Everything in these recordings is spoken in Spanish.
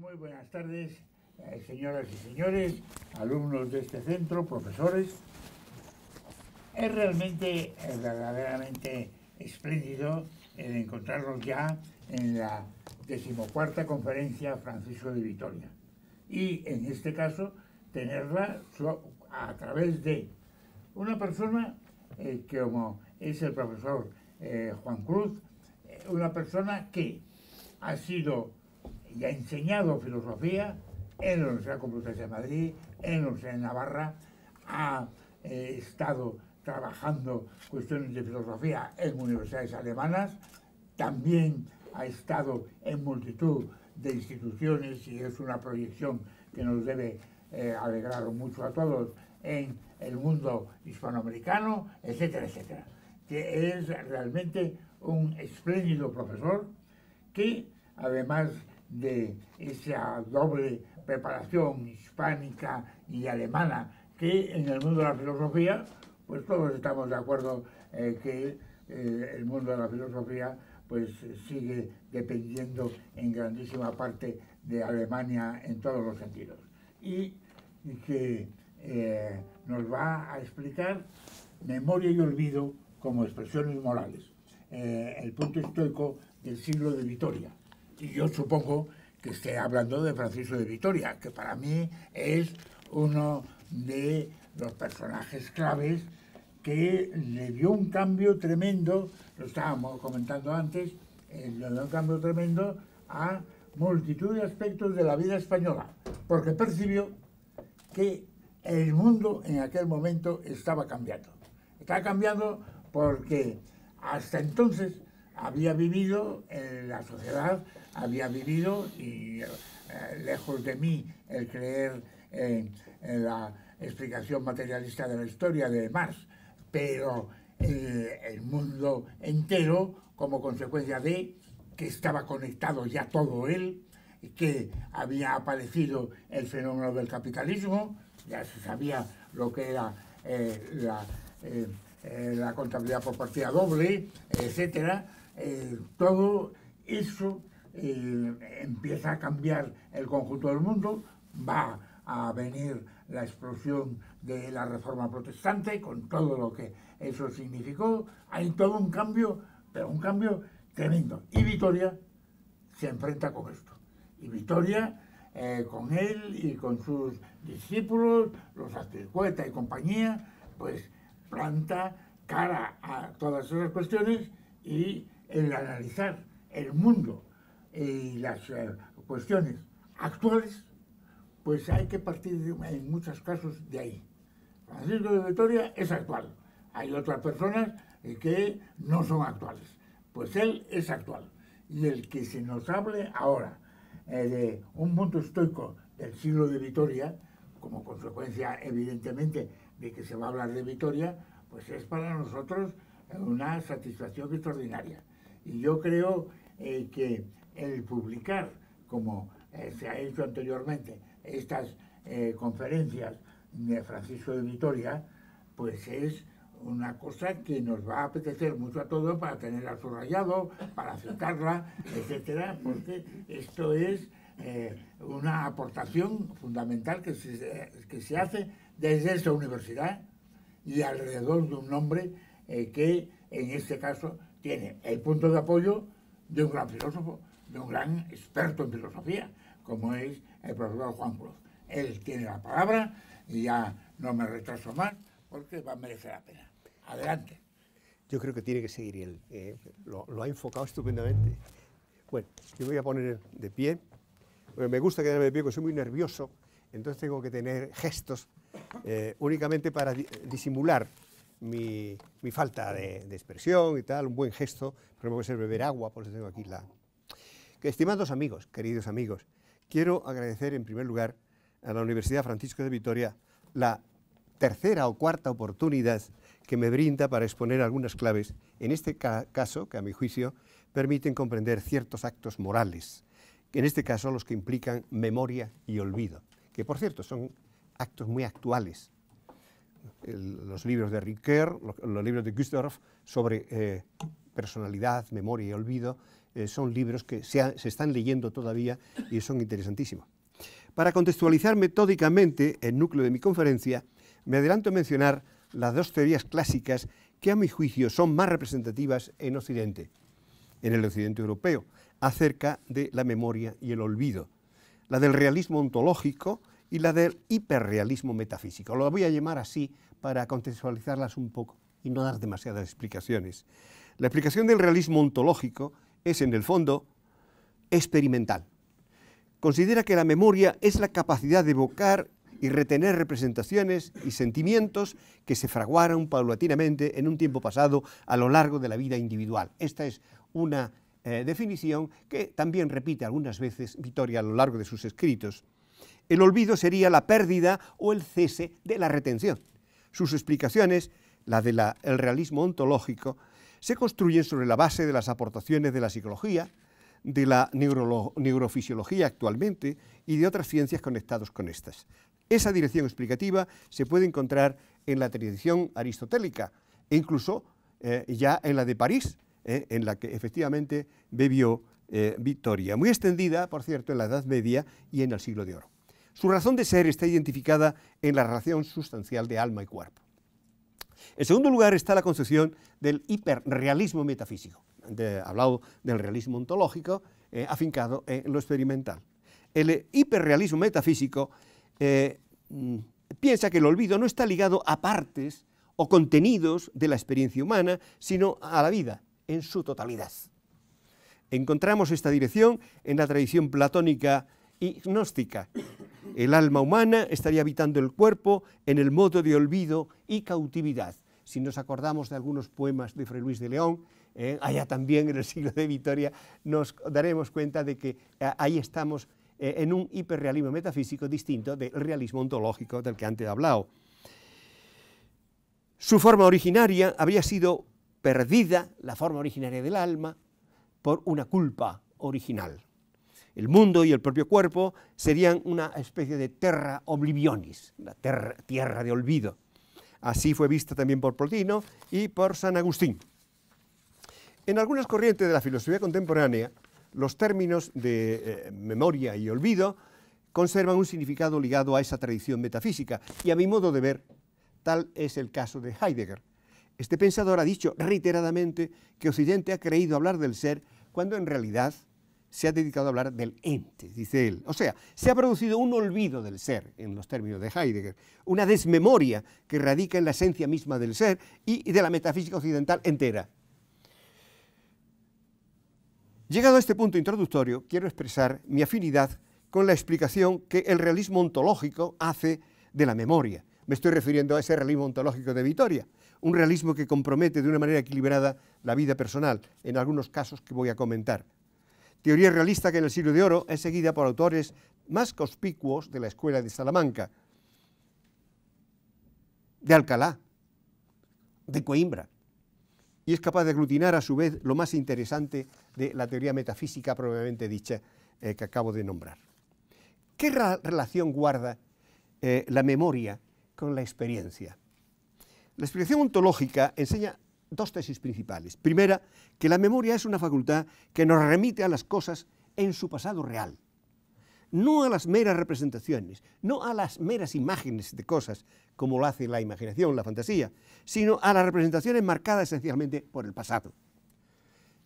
Muy buenas tardes, eh, señoras y señores, alumnos de este centro, profesores. Es realmente, verdaderamente espléndido el encontrarnos ya en la decimocuarta conferencia Francisco de Vitoria. Y en este caso, tenerla a través de una persona que eh, como es el profesor eh, Juan Cruz, una persona que ha sido y ha enseñado filosofía en la Universidad Complutense de Madrid, en la Universidad de Navarra, ha eh, estado trabajando cuestiones de filosofía en universidades alemanas, también ha estado en multitud de instituciones y es una proyección que nos debe eh, alegrar mucho a todos en el mundo hispanoamericano, etcétera, etcétera. Que es realmente un espléndido profesor que además de esa doble preparación hispánica y alemana que en el mundo de la filosofía, pues todos estamos de acuerdo eh, que eh, el mundo de la filosofía pues sigue dependiendo en grandísima parte de Alemania en todos los sentidos. Y, que eh, nos va a explicar memoria y olvido como expresiones morales, el punto estoico del siglo de Vitoria y yo supongo que esté hablando de Francisco de Vitoria, que para mí es uno de los personajes claves que le dio un cambio tremendo, lo estábamos comentando antes, eh, le dio un cambio tremendo a multitud de aspectos de la vida española, porque percibió que el mundo en aquel momento estaba cambiando. Estaba cambiando porque hasta entonces había vivido en eh, la sociedad, había vivido y eh, lejos de mí el creer en, la explicación materialista de la historia de Marx, pero eh, el mundo entero como consecuencia de que estaba conectado ya todo él, que había aparecido el fenómeno del capitalismo, ya se sabía lo que era la, la contabilidad por partida doble, etcétera, eh, todo eso eh, empieza a cambiar el conjunto del mundo, va a venir la explosión de la reforma protestante con todo lo que eso significó, hay todo un cambio, pero un cambio tremendo. Y Vitoria se enfrenta con esto. Y Vitoria, eh, con él y con sus discípulos, los Astilcueta y compañía, pues planta cara a todas esas cuestiones y el analizar el mundo eh, y las eh, cuestiones actuales, pues hay que partir en muchos casos de ahí. Francisco de Vitoria es actual. Hay otras personas eh, que no son actuales. Pues él es actual. Y el que se nos hable ahora de un mundo estoico del siglo de Vitoria, como consecuencia evidentemente de que se va a hablar de Vitoria, pues es para nosotros una satisfacción extraordinaria. Y yo creo eh, que el publicar, como eh, se ha hecho anteriormente, estas eh, conferencias de Francisco de Vitoria, pues es una cosa que nos va a apetecer mucho a todos para tenerla subrayado, para citarla, etcétera, porque esto es una aportación fundamental que se, que se hace desde esa universidad y alrededor de un nombre que en este caso tiene el punto de apoyo de un gran filósofo, de un gran experto en filosofía, como es el profesor Juan Cruz. Él tiene la palabra y ya no me retraso más porque va a merecer la pena. Adelante. Yo creo que tiene que seguir él eh, lo, ha enfocado estupendamente. Bueno, yo voy a poner de pie. me gusta quedarme de pie porque soy muy nervioso, entonces tengo que tener gestos eh, únicamente para disimular mi, falta de, expresión y tal, un buen gesto, pero me voy a ser beber agua, por eso tengo aquí la... Estimados amigos, queridos amigos, quiero agradecer en primer lugar a la Universidad Francisco de Vitoria la tercera o cuarta oportunidad que me brinda para exponer algunas claves, en este caso, que a mi juicio permiten comprender ciertos actos morales, en este caso los que implican memoria y olvido, que por cierto son actos muy actuales los libros de Ricoeur, los, libros de Gustav sobre eh, personalidad, memoria y olvido, eh, son libros que se, están leyendo todavía y son interesantísimos. Para contextualizar metódicamente el núcleo de mi conferencia, me adelanto a mencionar las dos teorías clásicas que a mi juicio son más representativas en Occidente, en el Occidente europeo, acerca de la memoria y el olvido. La del realismo ontológico, y la del hiperrealismo metafísico. Lo voy a llamar así para contextualizarlas un poco y no dar demasiadas explicaciones. La explicación del realismo ontológico es, en el fondo, experimental. Considera que la memoria es la capacidad de evocar y retener representaciones y sentimientos que se fraguaron paulatinamente en un tiempo pasado a lo largo de la vida individual. Esta es una eh, definición que también repite algunas veces Vittoria a lo largo de sus escritos. El olvido sería la pérdida o el cese de la retención. Sus explicaciones, la del realismo ontológico, se construyen sobre la base de las aportaciones de la psicología, de la neurofisiología actualmente y de otras ciencias conectadas con estas. Esa dirección explicativa se puede encontrar en la tradición aristotélica e incluso eh, ya en la de París, eh, en la que efectivamente bebió eh, Victoria, muy extendida, por cierto, en la Edad Media y en el siglo de Oro. Su razón de ser está identificada en la relación sustancial de alma y cuerpo. En segundo lugar está la concepción del hiperrealismo metafísico, hablado del realismo ontológico, eh, afincado en lo experimental. El eh, hiperrealismo metafísico eh, mm, piensa que el olvido no está ligado a partes o contenidos de la experiencia humana, sino a la vida en su totalidad. Encontramos esta dirección en la tradición platónica y gnóstica, el alma humana estaría habitando el cuerpo en el modo de olvido y cautividad. Si nos acordamos de algunos poemas de Fray Luis de León, eh, allá también en el siglo de Vitoria, nos daremos cuenta de que eh, ahí estamos eh, en un hiperrealismo metafísico distinto del realismo ontológico del que antes he hablado. Su forma originaria había sido perdida, la forma originaria del alma, por una culpa original el mundo y el propio cuerpo serían una especie de terra oblivionis, la tierra de olvido. Así fue vista también por Plotino y por San Agustín. En algunas corrientes de la filosofía contemporánea, los términos de eh, memoria y olvido conservan un significado ligado a esa tradición metafísica y a mi modo de ver, tal es el caso de Heidegger. Este pensador ha dicho reiteradamente que Occidente ha creído hablar del ser cuando en realidad se ha dedicado a hablar del ente, dice él. O sea, se ha producido un olvido del ser, en los términos de Heidegger, una desmemoria que radica en la esencia misma del ser y de la metafísica occidental entera. Llegado a este punto introductorio, quiero expresar mi afinidad con la explicación que el realismo ontológico hace de la memoria. Me estoy refiriendo a ese realismo ontológico de Vitoria, un realismo que compromete de una manera equilibrada la vida personal, en algunos casos que voy a comentar teoría realista que en el siglo de oro es seguida por autores más conspicuos de la escuela de Salamanca, de Alcalá, de Coimbra, y es capaz de aglutinar a su vez lo más interesante de la teoría metafísica probablemente dicha eh, que acabo de nombrar. ¿Qué relación guarda eh, la memoria con la experiencia? La explicación ontológica enseña dos tesis principales. Primera, que la memoria es una facultad que nos remite a las cosas en su pasado real, no a las meras representaciones, no a las meras imágenes de cosas, como lo hace la imaginación, la fantasía, sino a las representaciones marcadas esencialmente por el pasado.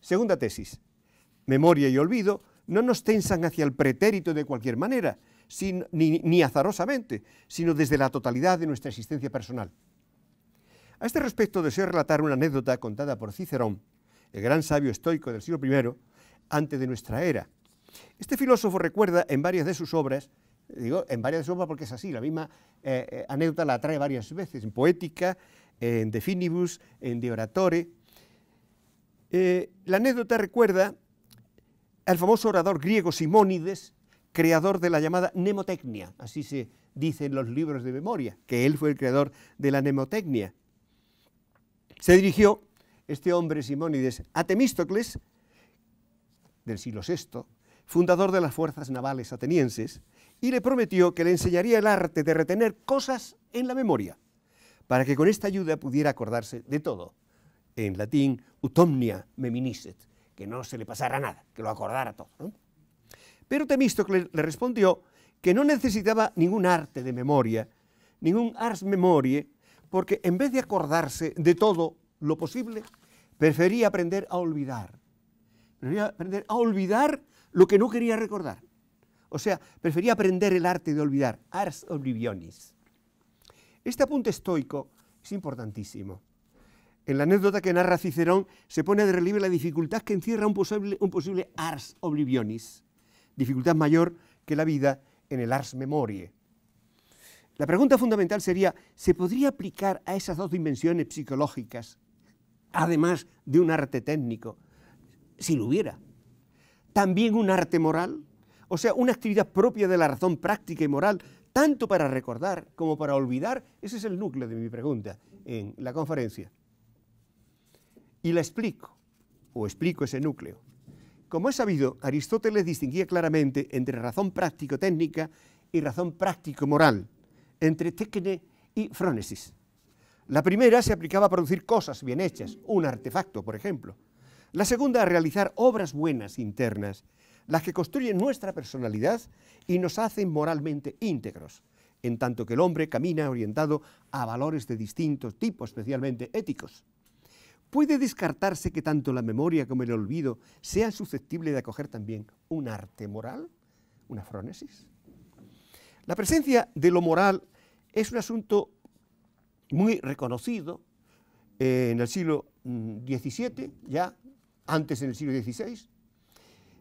Segunda tesis, memoria y olvido no nos tensan hacia el pretérito de cualquier manera, ni, ni azarosamente, sino desde la totalidad de nuestra existencia personal. A este respecto deseo relatar una anécdota contada por Cicerón, el gran sabio estoico del siglo I, antes de nuestra era. Este filósofo recuerda en varias de sus obras, digo en varias de sus obras porque es así, la misma eh, eh, anécdota la trae varias veces, en Poética, en De Finibus, en De Oratore. Eh, la anécdota recuerda al famoso orador griego Simónides, creador de la llamada Nemotecnia, así se dice en los libros de memoria, que él fue el creador de la mnemotecnia se dirigió este hombre Simónides a Temístocles, del siglo VI, fundador de las fuerzas navales atenienses, y le prometió que le enseñaría el arte de retener cosas en la memoria, para que con esta ayuda pudiera acordarse de todo. En latín, utomnia meminiset, que no se le pasara nada, que lo acordara todo. Pero Temístocles le respondió que no necesitaba ningún arte de memoria, ningún ars memoriae, porque en vez de acordarse de todo lo posible, prefería aprender a olvidar. Prefería aprender a olvidar lo que no quería recordar. O sea, prefería aprender el arte de olvidar, ars oblivionis. Este apunte estoico es importantísimo. En la anécdota que narra Cicerón se pone de relieve la dificultad que encierra un posible, ars oblivionis, dificultad mayor que la vida en el ars memorie, la pregunta fundamental sería, ¿se podría aplicar a esas dos dimensiones psicológicas, además de un arte técnico, si lo hubiera? También un arte moral, o sea, una actividad propia de la razón práctica y moral, tanto para recordar como para olvidar, ese es el núcleo de mi pregunta en la conferencia. Y la explico, o explico ese núcleo. Como es sabido, Aristóteles distinguía claramente entre razón práctico-técnica y razón práctico-moral entre tecne y frónesis. La primera se aplicaba a producir cosas bien hechas, un artefacto, por ejemplo. La segunda a realizar obras buenas internas, las que construyen nuestra personalidad y nos hacen moralmente íntegros, en tanto que el hombre camina orientado a valores de distintos tipos, especialmente éticos. Puede descartarse que tanto la memoria como el olvido sean susceptibles de acoger también un arte moral, una frónesis. La presencia de lo moral es un asunto muy reconocido eh, en el siglo XVII, mm, ya antes en el siglo XVI,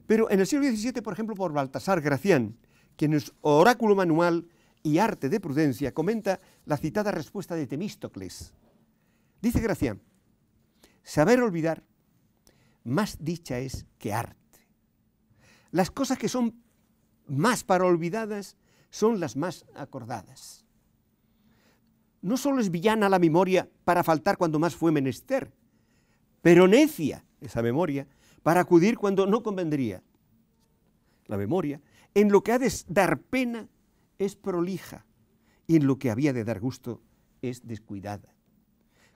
pero en el siglo XVII, por ejemplo, por Baltasar Gracián, quien en su oráculo manual y arte de prudencia comenta la citada respuesta de Temístocles. Dice Gracián, saber olvidar más dicha es que arte. Las cosas que son más para olvidadas son las más acordadas. No solo es villana la memoria para faltar cuando más fue menester, pero necia esa memoria para acudir cuando no convendría. La memoria, en lo que ha de dar pena, es prolija, y en lo que había de dar gusto, es descuidada.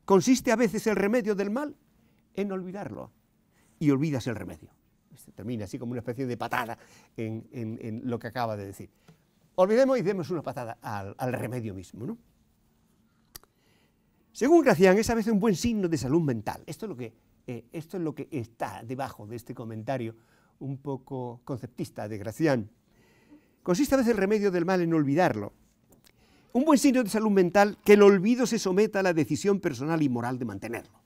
Consiste a veces el remedio del mal en olvidarlo, y olvidas el remedio. termina así como una especie de patada en, en lo que acaba de decir. Olvidemos y demos una patada al, remedio mismo. Según Gracián, es a veces un buen signo de salud mental. Eh, esto es lo que, está debajo de este comentario un poco conceptista de Gracián. Consiste a veces el remedio del mal en olvidarlo. Un buen signo de salud mental que el olvido se someta a la decisión personal y moral de mantenerlo.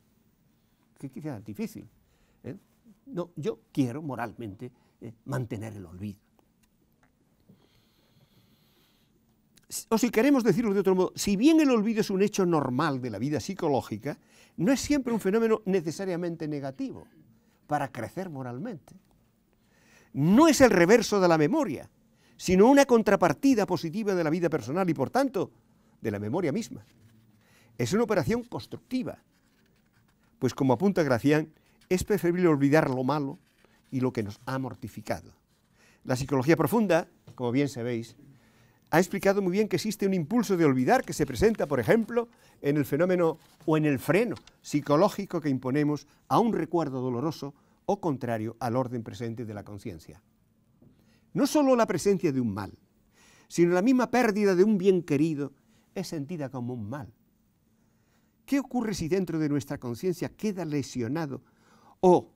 Que quizás difícil. ¿eh? No, yo quiero moralmente eh, mantener el olvido. o si queremos decirlo de otro modo, si bien el olvido es un hecho normal de la vida psicológica, no es siempre un fenómeno necesariamente negativo para crecer moralmente. No es el reverso de la memoria, sino una contrapartida positiva de la vida personal y, por tanto, de la memoria misma. Es una operación constructiva, pues como apunta Gracián, es preferible olvidar lo malo y lo que nos ha mortificado. La psicología profunda, como bien sabéis, ha explicado muy bien que existe un impulso de olvidar que se presenta, por ejemplo, en el fenómeno o en el freno psicológico que imponemos a un recuerdo doloroso o contrario al orden presente de la conciencia. No solo la presencia de un mal, sino la misma pérdida de un bien querido es sentida como un mal. ¿Qué ocurre si dentro de nuestra conciencia queda lesionado? O,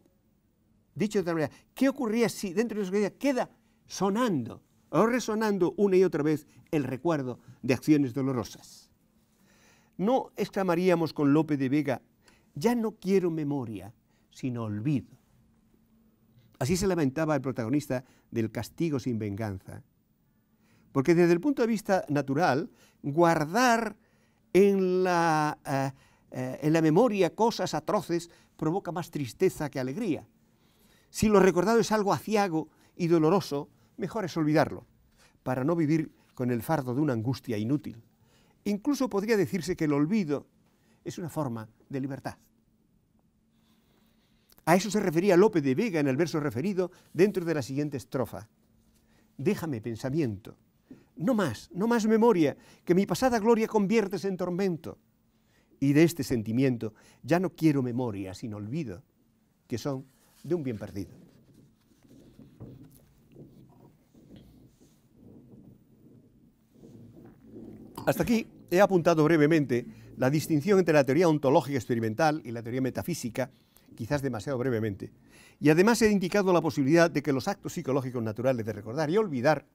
dicho de otra manera, ¿qué ocurría si dentro de nuestra conciencia queda sonando resonando una y otra vez el recuerdo de acciones dolorosas. No exclamaríamos con Lope de Vega, ya no quiero memoria, sino olvido. Así se lamentaba el protagonista del castigo sin venganza. Porque desde el punto de vista natural, guardar en la, eh, eh, en la memoria cosas atroces provoca más tristeza que alegría. Si lo recordado es algo aciago y doloroso, mejor es olvidarlo, para no vivir con el fardo de una angustia inútil. Incluso podría decirse que el olvido es una forma de libertad. A eso se refería Lope de Vega en el verso referido dentro de la siguiente estrofa. Déjame pensamiento, no más, no más memoria, que mi pasada gloria conviertes en tormento. Y de este sentimiento ya no quiero memoria, sino olvido, que son de un bien perdido. Hasta aquí he apuntado brevemente la distinción entre la teoría ontológica experimental y la teoría metafísica, quizás demasiado brevemente. Y además he indicado la posibilidad de que los actos psicológicos naturales de recordar y olvidar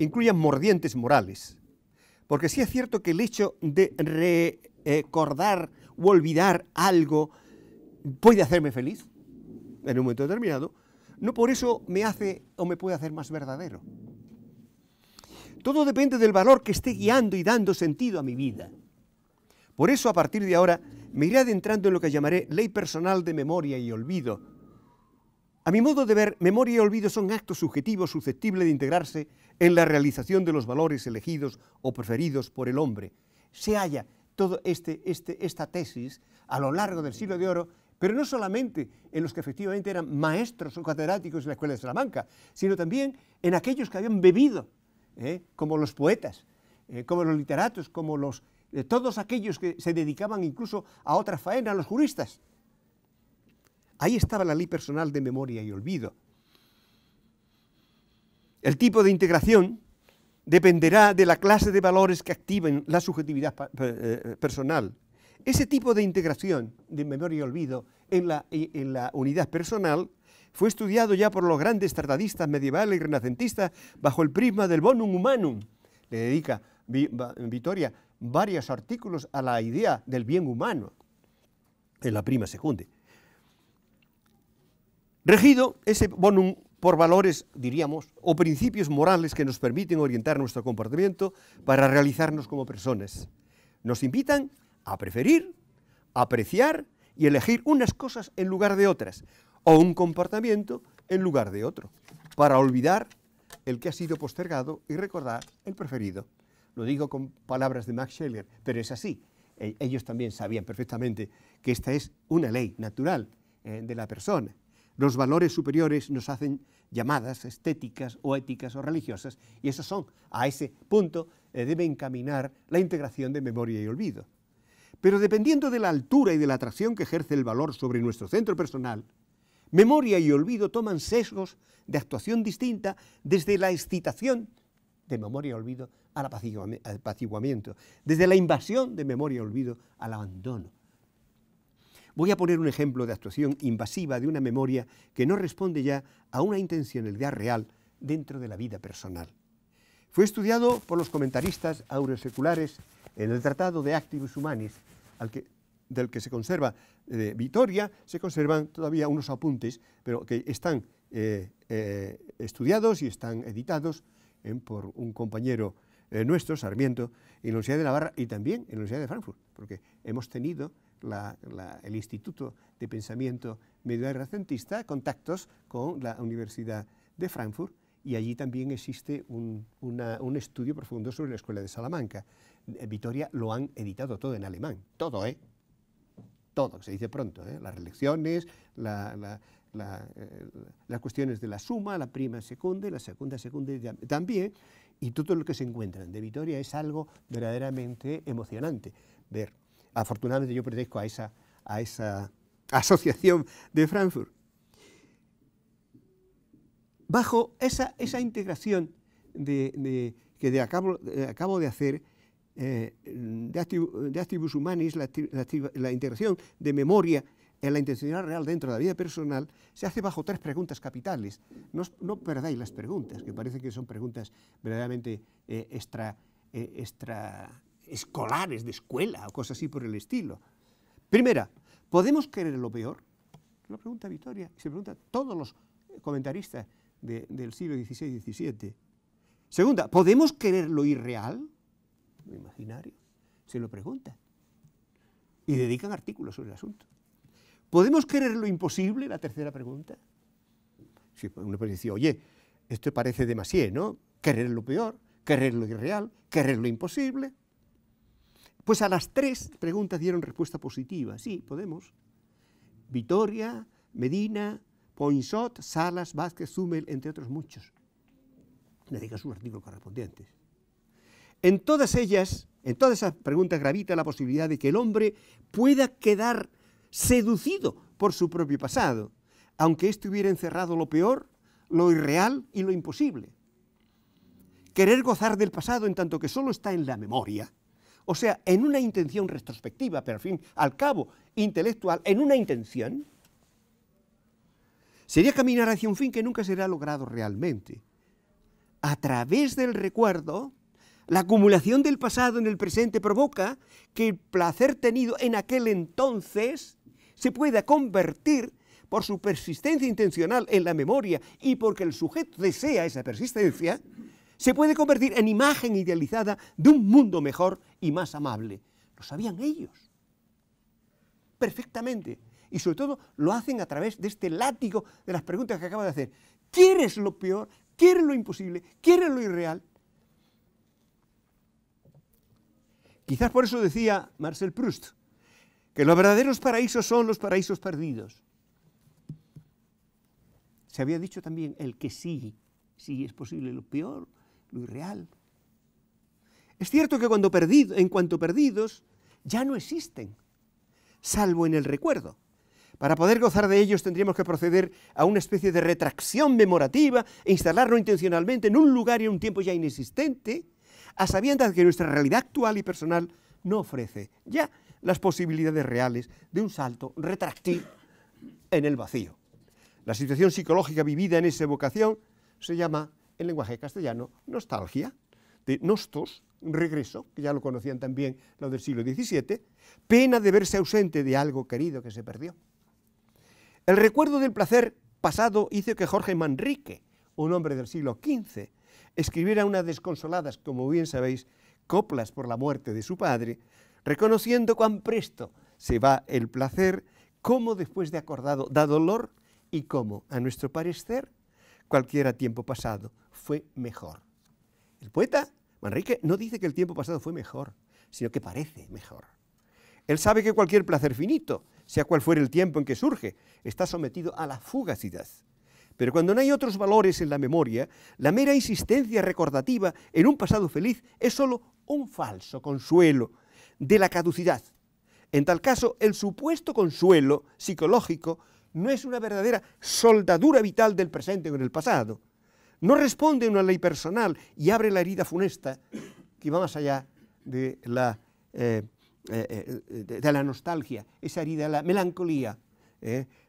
incluyan mordientes morales. Porque si es cierto que el hecho de recordar o olvidar algo puede hacerme feliz en un momento determinado, no por eso me hace o me puede hacer más verdadero. Todo depende del valor que esté guiando y dando sentido a mi vida. Por eso a partir de ahora me iré adentrando en lo que llamaré ley personal de memoria y olvido. A mi modo de ver, memoria y olvido son actos subjetivos susceptibles de integrarse en la realización de los valores elegidos o preferidos por el hombre. Se halla toda este, este, esta tesis a lo largo del siglo de oro, pero no solamente en los que efectivamente eran maestros o catedráticos en la Escuela de Salamanca, sino también en aquellos que habían bebido ¿eh? como los poetas, eh, como los literatos, como los, eh, todos aquellos que se dedicaban incluso a otra faena, a los juristas. Ahí estaba la ley personal de memoria y olvido. El tipo de integración dependerá de la clase de valores que activen la subjetividad personal. Ese tipo de integración de memoria y olvido en en la unidad personal fue estudiado ya por los grandes tratadistas medievales y renacentistas bajo el prisma del bonum humanum. Le dedica Vitoria varios artículos a la idea del bien humano en la prima secunde. Regido ese bonum por valores, diríamos, o principios morales que nos permiten orientar nuestro comportamiento para realizarnos como personas. Nos invitan a preferir, apreciar y elegir unas cosas en lugar de otras, o un comportamiento en lugar de otro, para olvidar el que ha sido postergado y recordar el preferido. Lo digo con palabras de Max Scheler, pero es así. E, ellos también sabían perfectamente que esta es una ley natural eh, de la persona. Los valores superiores nos hacen llamadas estéticas o éticas o religiosas y esos son, a ese punto, eh, debe encaminar la integración de memoria y olvido. Pero dependiendo de la altura y de la atracción que ejerce el valor sobre nuestro centro personal, Memoria y olvido toman sesgos de actuación distinta desde la excitación de memoria y olvido al apaciguamiento, desde la invasión de memoria y olvido al abandono. Voy a poner un ejemplo de actuación invasiva de una memoria que no responde ya a una intencionalidad real dentro de la vida personal. Fue estudiado por los comentaristas aureoseculares en el Tratado de Activus Humanis, del que se conserva de Vitoria se conservan todavía unos apuntes, pero que están eh, eh, estudiados y están editados eh, por un compañero nuestro, Sarmiento, en la Universidad de Navarra y también en la Universidad de Frankfurt, porque hemos tenido el Instituto de Pensamiento Medieval contactos con la Universidad de Frankfurt y allí también existe un, un, estudio profundo sobre la Escuela de Salamanca. Vitoria lo han editado todo en alemán, todo, ¿eh? todo, se dice pronto, ¿eh? las reelecciones, eh, las cuestiones de la suma, la prima segunda, la segunda segunda, también, y todo lo que se encuentran de Vitoria es algo verdaderamente emocionante ver. Afortunadamente yo pertenezco a esa, a esa asociación de Frankfurt. Bajo esa, integración que eh, acabo de hacer, eh, de, activos humanis, la, integración de memoria en la intencionalidad real dentro de la vida personal, se hace bajo tres preguntas capitales. No, perdáis las preguntas, que parece que son preguntas verdaderamente extraescolares eh, extra, eh, extra escolares, de escuela o cosas así por el estilo. Primera, ¿podemos querer lo peor? Lo pregunta Victoria, se pregunta todos los comentaristas del siglo XVI y XVII. Segunda, ¿podemos querer lo irreal? imaginario, se lo preguntan. Y dedican artículos sobre el asunto. ¿Podemos querer lo imposible? La tercera pregunta. Si uno puede decir, oye, esto parece demasiado, ¿no? Querer lo peor, querer lo irreal, querer lo imposible. Pues a las tres preguntas dieron respuesta positiva. Sí, podemos. Vitoria, Medina, Poinsot, Salas, Vázquez, Zumel, entre otros muchos. dedican sus artículos correspondientes. En todas ellas, en todas esas preguntas gravita la posibilidad de que el hombre pueda quedar seducido por su propio pasado, aunque éste hubiera encerrado lo peor, lo irreal y lo imposible. Querer gozar del pasado en tanto que solo está en la memoria, o sea, en una intención retrospectiva, pero al fin, al cabo, intelectual, en una intención, sería caminar hacia un fin que nunca será logrado realmente. A través del recuerdo, la acumulación del pasado en el presente provoca que el placer tenido en aquel entonces se pueda convertir por su persistencia intencional en la memoria y porque el sujeto desea esa persistencia, se puede convertir en imagen idealizada de un mundo mejor y más amable. Lo sabían ellos, perfectamente. Y sobre todo lo hacen a través de este látigo de las preguntas que acaba de hacer. ¿Quieres lo peor? ¿Quieres lo imposible? ¿Quieres lo irreal? Quizás por eso decía Marcel Proust que los verdaderos paraísos son los paraísos perdidos. Se había dicho también el que sí, sí es posible lo peor, lo irreal. Es cierto que cuando en cuanto perdidos ya no existen, salvo en el recuerdo. Para poder gozar de ellos tendríamos que proceder a una especie de retracción memorativa e instalarlo intencionalmente en un lugar y en un tiempo ya inexistente, a sabiendas de que nuestra realidad actual y personal no ofrece ya las posibilidades reales de un salto retráctil en el vacío. La situación psicológica vivida en esa evocación se llama, en lenguaje castellano, nostalgia, de nostos, regreso, que ya lo conocían también los del siglo XVII, pena de verse ausente de algo querido que se perdió. El recuerdo del placer pasado hizo que Jorge Manrique, un hombre del siglo XV, Escribir a unas desconsoladas, como bien sabéis, coplas por la muerte de su padre, reconociendo cuán presto se va el placer, cómo después de acordado da dolor y cómo, a nuestro parecer, cualquiera tiempo pasado fue mejor. El poeta Manrique no dice que el tiempo pasado fue mejor, sino que parece mejor. Él sabe que cualquier placer finito, sea cual fuere el tiempo en que surge, está sometido a la fugacidad. Pero cuando no hay otros valores en la memoria, la mera insistencia recordativa en un pasado feliz es sólo un falso consuelo de la caducidad. En tal caso, el supuesto consuelo psicológico no es una verdadera soldadura vital del presente con el pasado. No responde a una ley personal y abre la herida funesta que va más allá de la, eh, eh, eh, la nostalgia, esa herida, la melancolía.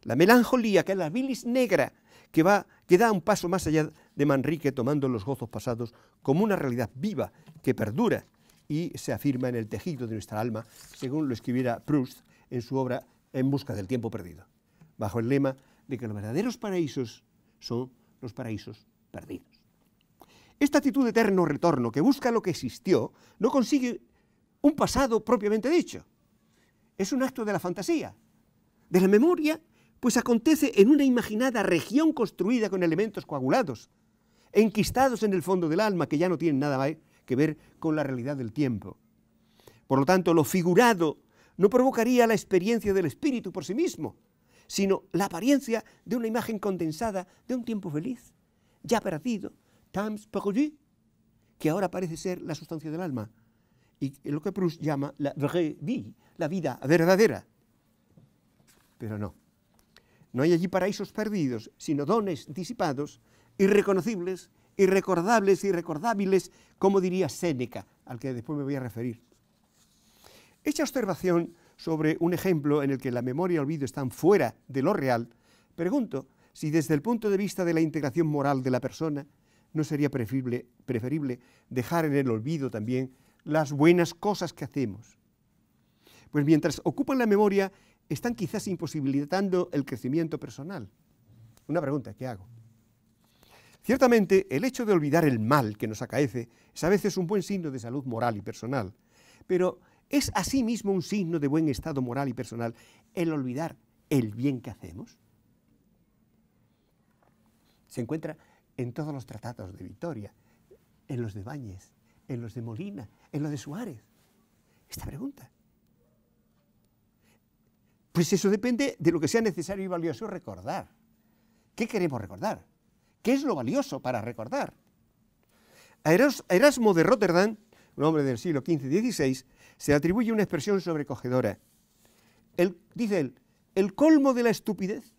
la melancolía, que es la bilis negra que, da un paso más allá de Manrique tomando los gozos pasados como una realidad viva que perdura y se afirma en el tejido de nuestra alma, según lo escribiera Proust en su obra En busca del tiempo perdido, bajo el lema de que los verdaderos paraísos son los paraísos perdidos. Esta actitud de eterno retorno que busca lo que existió no consigue un pasado propiamente dicho. Es un acto de la fantasía, de la memoria pues acontece en una imaginada región construida con elementos coagulados, enquistados en el fondo del alma que ya no tienen nada que ver con la realidad del tiempo. Por lo tanto, lo figurado no provocaría la experiencia del espíritu por sí mismo, sino la apariencia de una imagen condensada de un tiempo feliz, ya perdido, que ahora parece ser la sustancia del alma, y lo que Proust llama la vraie vie, la vida verdadera. Pero no. No hay allí paraísos perdidos, sino dones disipados, irreconocibles, irrecordables, irrecordables, como diría Séneca, al que después me voy a referir. Hecha observación sobre un ejemplo en el que la memoria y el olvido están fuera de lo real, pregunto si desde el punto de vista de la integración moral de la persona, no sería preferible, preferible dejar en el olvido también las buenas cosas que hacemos. Pues mientras ocupan la memoria están quizás imposibilitando el crecimiento personal? Una pregunta que hago. Ciertamente, el hecho de olvidar el mal que nos acaece es a veces un buen signo de salud moral y personal, pero es asimismo un signo de buen estado moral y personal el olvidar el bien que hacemos. Se encuentra en todos los tratados de Vitoria, en los de Báñez, en los de Molina, en los de Suárez. Esta pregunta. Pues eso depende de lo que sea necesario y valioso recordar. ¿Qué queremos recordar? ¿Qué es lo valioso para recordar? A Erasmo de Rotterdam, un hombre del siglo XV y XVI, se atribuye una expresión sobrecogedora. Él dice él, el colmo de la estupidez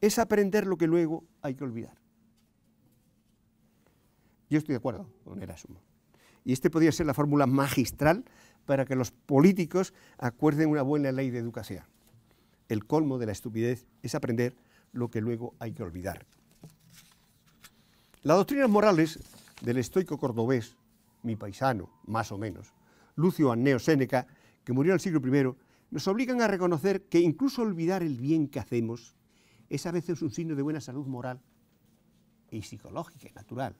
es aprender lo que luego hay que olvidar. Yo estoy de acuerdo con Erasmo. Y este podría ser la fórmula magistral para que los políticos acuerden una buena ley de educación el colmo de la estupidez es aprender lo que luego hay que olvidar. Las doctrinas morales del estoico cordobés, mi paisano, más o menos, Lucio Anneo Séneca, que murió en el siglo I, nos obligan a reconocer que incluso olvidar el bien que hacemos es a veces un signo de buena salud moral y psicológica, natural.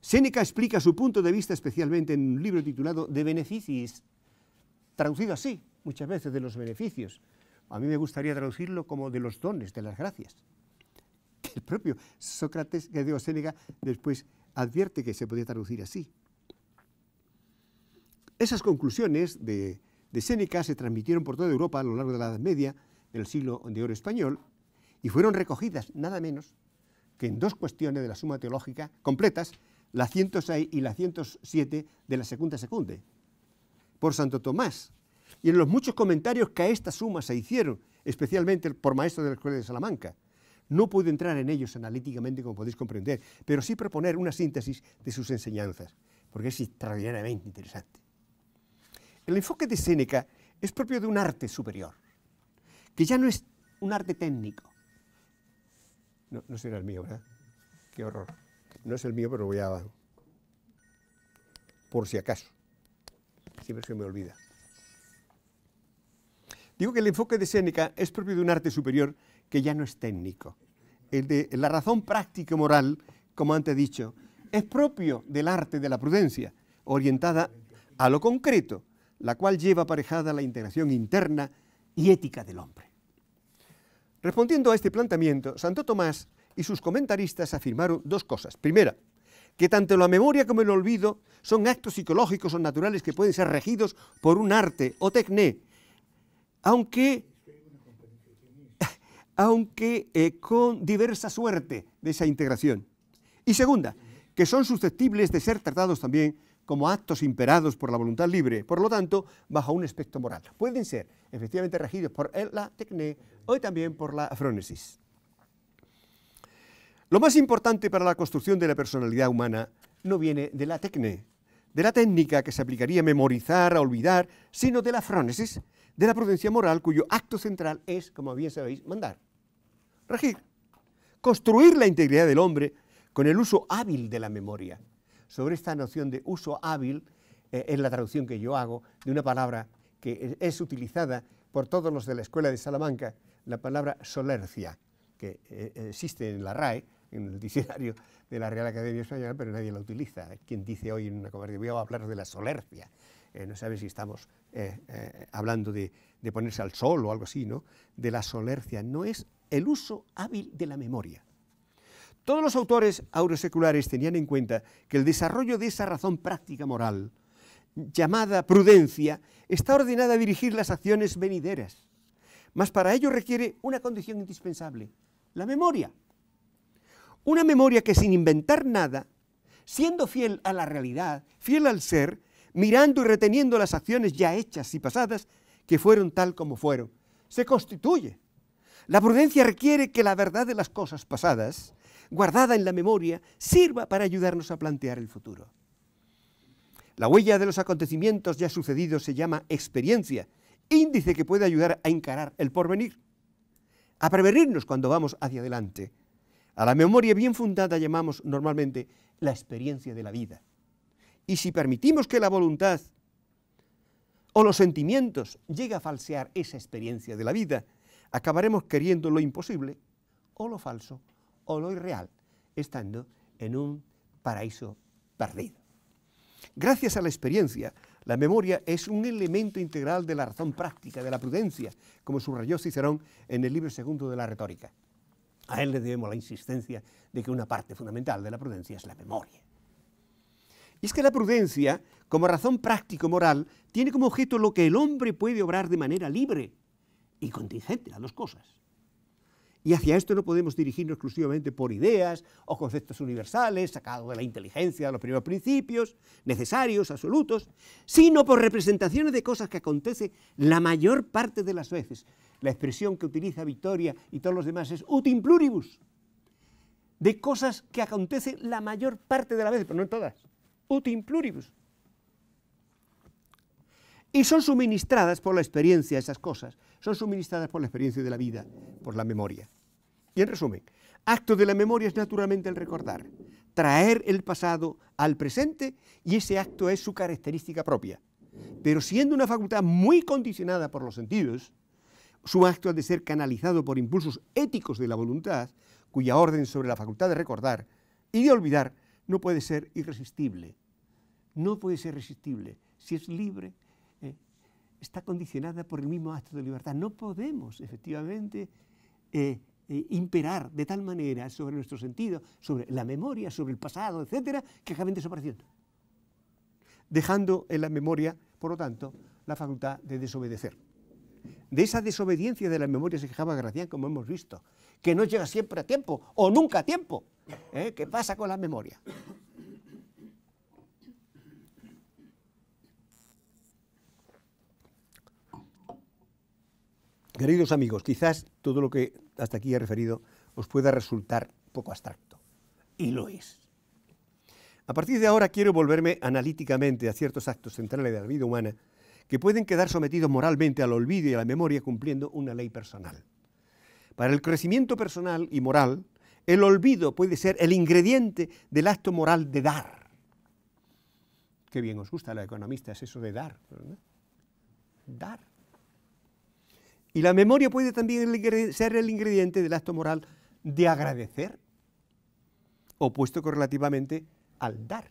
Séneca explica su punto de vista especialmente en un libro titulado De Beneficis, traducido así, muchas veces, de los beneficios. A mí me gustaría traducirlo como de los dones, de las gracias. El propio Sócrates, que digo Séneca, después advierte que se podía traducir así. Esas conclusiones de, Séneca se transmitieron por toda Europa a lo largo de la Edad Media, del siglo de oro español, y fueron recogidas nada menos que en dos cuestiones de la suma teológica completas, la 106 y la 107 de la Segunda Secunde, por Santo Tomás, y en los muchos comentarios que a esta suma se hicieron, especialmente por maestros de la Escuela de Salamanca. No puedo entrar en ellos analíticamente, como podéis comprender, pero sí proponer una síntesis de sus enseñanzas, porque es extraordinariamente interesante. El enfoque de Séneca es propio de un arte superior, que ya no es un arte técnico. No, no será el mío, ¿verdad? Qué horror. No es el mío, pero voy a... por si acaso. Siempre se me olvida. Digo que el enfoque de Séneca es propio de un arte superior que ya no es técnico. El de la razón práctica y moral, como antes he dicho, es propio del arte de la prudencia, orientada a lo concreto, la cual lleva aparejada la integración interna y ética del hombre. Respondiendo a este planteamiento, Santo Tomás y sus comentaristas afirmaron dos cosas. Primera, que tanto la memoria como el olvido son actos psicológicos o naturales que pueden ser regidos por un arte o tecné aunque, aunque eh, con diversa suerte de esa integración. Y segunda, que son susceptibles de ser tratados también como actos imperados por la voluntad libre, por lo tanto, bajo un aspecto moral. Pueden ser efectivamente regidos por la tecné o también por la afrónesis. Lo más importante para la construcción de la personalidad humana no viene de la tecné, de la técnica que se aplicaría a memorizar, a olvidar, sino de la afrónesis, de la prudencia moral cuyo acto central es, como bien sabéis, mandar, regir, construir la integridad del hombre con el uso hábil de la memoria. Sobre esta noción de uso hábil eh, es la traducción que yo hago de una palabra que es utilizada por todos los de la Escuela de Salamanca, la palabra solercia, que eh, existe en la RAE, en el diccionario de la Real Academia Española, pero nadie la utiliza. Quien dice hoy en una conversación, voy a hablar de la solercia, eh, no sabe si estamos eh, eh, hablando de, de, ponerse al sol o algo así, ¿no? De la solercia, no es el uso hábil de la memoria. Todos los autores auroseculares tenían en cuenta que el desarrollo de esa razón práctica moral, llamada prudencia, está ordenada a dirigir las acciones venideras, mas para ello requiere una condición indispensable, la memoria. Una memoria que sin inventar nada, siendo fiel a la realidad, fiel al ser, mirando y reteniendo las acciones ya hechas y pasadas que fueron tal como fueron, se constituye. La prudencia requiere que la verdad de las cosas pasadas, guardada en la memoria, sirva para ayudarnos a plantear el futuro. La huella de los acontecimientos ya sucedidos se llama experiencia, índice que puede ayudar a encarar el porvenir, a prevenirnos cuando vamos hacia adelante a la memoria bien fundada llamamos normalmente la experiencia de la vida. Y si permitimos que la voluntad o los sentimientos llegue a falsear esa experiencia de la vida, acabaremos queriendo lo imposible o lo falso o lo irreal, estando en un paraíso perdido. Gracias a la experiencia, la memoria es un elemento integral de la razón práctica, de la prudencia, como subrayó Cicerón en el libro segundo de la retórica. A él le debemos la insistencia de que una parte fundamental de la prudencia es la memoria. Y es que la prudencia, como razón práctico-moral, tiene como objeto lo que el hombre puede obrar de manera libre y contingente, las dos cosas. Y hacia esto no podemos dirigirnos exclusivamente por ideas o conceptos universales sacados de la inteligencia, de los primeros principios, necesarios, absolutos, sino por representaciones de cosas que acontece la mayor parte de las veces, la expresión que utiliza Victoria y todos los demás es utim pluribus, de cosas que acontecen la mayor parte de la vez, pero no en todas. Utim pluribus. Y son suministradas por la experiencia, esas cosas, son suministradas por la experiencia de la vida, por la memoria. Y en resumen, acto de la memoria es naturalmente el recordar, traer el pasado al presente y ese acto es su característica propia. Pero siendo una facultad muy condicionada por los sentidos, su acto ha de ser canalizado por impulsos éticos de la voluntad, cuya orden sobre la facultad de recordar y de olvidar no puede ser irresistible. No puede ser resistible. Si es libre, eh, está condicionada por el mismo acto de libertad. No podemos, efectivamente, eh, eh, imperar de tal manera sobre nuestro sentido, sobre la memoria, sobre el pasado, etcétera, que acaben desapareciendo. Dejando en la memoria, por lo tanto, la facultad de desobedecer de esa desobediencia de la memoria se quejaba Gracián, como hemos visto, que no llega siempre a tiempo o nunca a tiempo. ¿eh? ¿Qué pasa con la memoria? Queridos amigos, quizás todo lo que hasta aquí he referido os pueda resultar poco abstracto, y lo es. A partir de ahora quiero volverme analíticamente a ciertos actos centrales de la vida humana que pueden quedar sometidos moralmente al olvido y a la memoria cumpliendo una ley personal. Para el crecimiento personal y moral, el olvido puede ser el ingrediente del acto moral de dar. Qué bien os gusta a los economistas eso de dar. Dar. Y la memoria puede también ser el ingrediente del acto moral de agradecer, opuesto correlativamente al dar.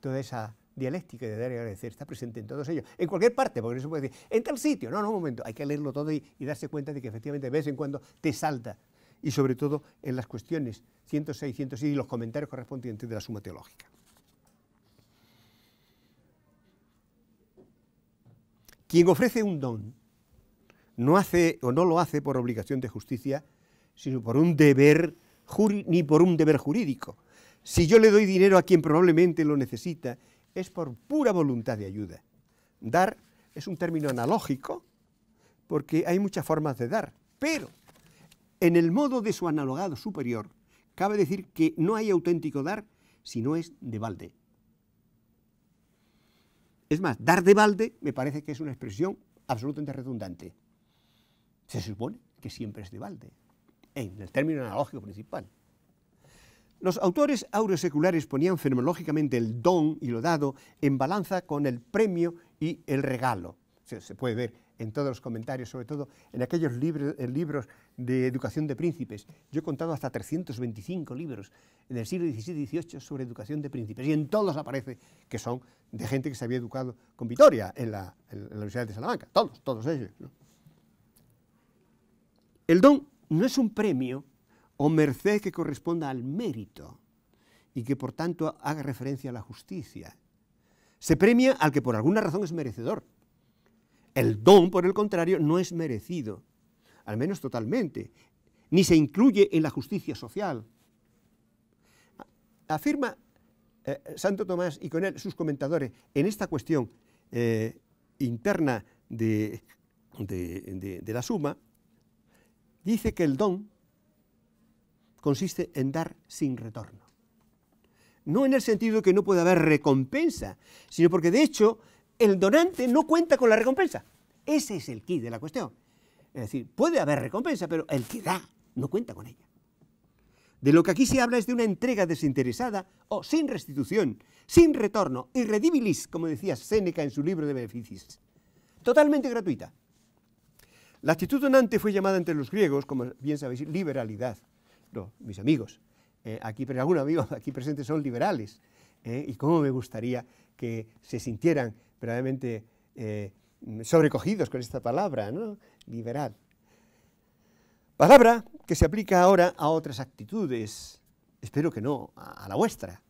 Toda esa dialéctica de dar y agradecer está presente en todos ellos, en cualquier parte, porque eso se puede decir, en tal sitio, no, no, un momento, hay que leerlo todo y, darse cuenta de que efectivamente de vez en cuando te salta, y sobre todo en las cuestiones 106, 106 y los comentarios correspondientes de la suma teológica. Quien ofrece un don no hace o no lo hace por obligación de justicia, sino por un deber ni por un deber jurídico. Si yo le doy dinero a quien probablemente lo necesita es por pura voluntad de ayuda. Dar es un término analógico porque hay muchas formas de dar, pero en el modo de su analogado superior, cabe decir que no hay auténtico dar si no es de balde. Es más, dar de balde me parece que es una expresión absolutamente redundante. Se supone que siempre es de balde, en el término analógico principal. Los autores aureoseculares ponían fenomenológicamente el don y lo dado en balanza con el premio y el regalo. Se, puede ver en todos los comentarios, sobre todo en aquellos eh, libros, de educación de príncipes. Yo he contado hasta 325 libros en el siglo XVII y XVIII sobre educación de príncipes, y en todos aparece que son de gente que se había educado con Vitoria en la, Universidad de Salamanca, todos, todos ellos. El don no es un premio o merced que corresponda al mérito y que por tanto haga referencia a la justicia. Se premia al que por alguna razón es merecedor. El don, por el contrario, no es merecido, al menos totalmente, ni se incluye en la justicia social. Afirma eh, Santo Tomás y con él sus comentadores en esta cuestión eh, interna de la suma, dice que el don consiste en dar sin retorno. No en el sentido de que no puede haber recompensa, sino porque de hecho el donante no cuenta con la recompensa. Ese es el quid de la cuestión. Es decir, puede haber recompensa, pero el que da no cuenta con ella. De lo que aquí se habla es de una entrega desinteresada o sin restitución, sin retorno, irredibilis, como decía Séneca en su libro de beneficios, totalmente gratuita. La actitud donante fue llamada entre los griegos, como bien sabéis, liberalidad mis amigos, eh, aquí, pero algunos amigos aquí presentes son liberales, eh, y cómo me gustaría que se sintieran verdaderamente eh, sobrecogidos con esta palabra, ¿no? Liberal. Palabra que se aplica ahora a otras actitudes, espero que no a la vuestra,